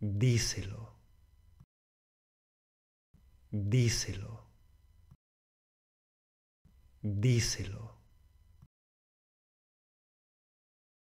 díselo. Díselo. Díselo.